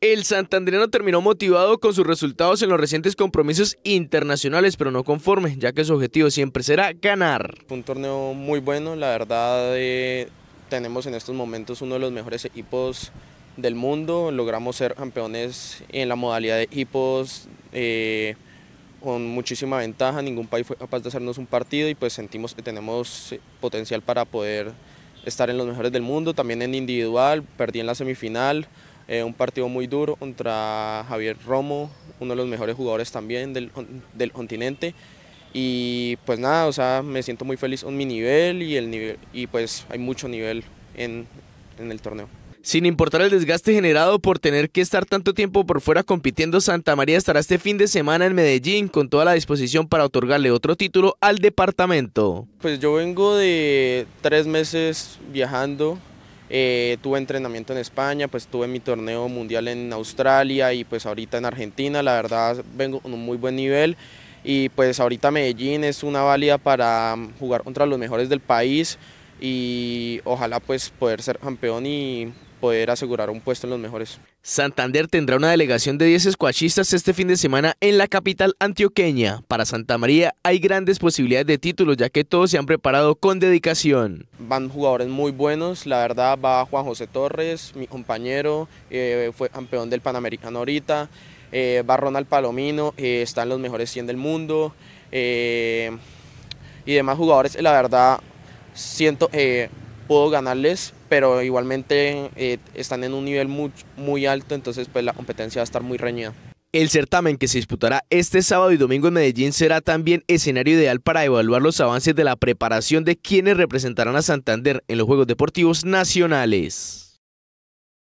El Santandriano terminó motivado con sus resultados en los recientes compromisos internacionales, pero no conforme, ya que su objetivo siempre será ganar. Fue un torneo muy bueno, la verdad eh, tenemos en estos momentos uno de los mejores equipos del mundo, logramos ser campeones en la modalidad de equipos eh, con muchísima ventaja, ningún país fue capaz de hacernos un partido y pues sentimos que tenemos potencial para poder estar en los mejores del mundo, también en individual, perdí en la semifinal, eh, un partido muy duro contra Javier Romo, uno de los mejores jugadores también del, del continente. Y pues nada, o sea, me siento muy feliz con mi nivel y, el nivel, y pues hay mucho nivel en, en el torneo. Sin importar el desgaste generado por tener que estar tanto tiempo por fuera compitiendo, Santa María estará este fin de semana en Medellín con toda la disposición para otorgarle otro título al departamento. Pues yo vengo de tres meses viajando, eh, tuve entrenamiento en España, pues tuve mi torneo mundial en Australia y pues ahorita en Argentina, la verdad vengo con un muy buen nivel y pues ahorita Medellín es una válida para mm, jugar contra los mejores del país y ojalá pues poder ser campeón y poder asegurar un puesto en los mejores. Santander tendrá una delegación de 10 escuachistas este fin de semana en la capital antioqueña. Para Santa María hay grandes posibilidades de títulos ya que todos se han preparado con dedicación. Van jugadores muy buenos, la verdad va Juan José Torres, mi compañero, eh, fue campeón del Panamericano ahorita, eh, va Ronald Palomino, eh, están los mejores 100 del mundo y demás jugadores, la verdad siento puedo ganarles pero igualmente eh, están en un nivel muy, muy alto, entonces pues la competencia va a estar muy reñida. El certamen que se disputará este sábado y domingo en Medellín será también escenario ideal para evaluar los avances de la preparación de quienes representarán a Santander en los Juegos Deportivos Nacionales.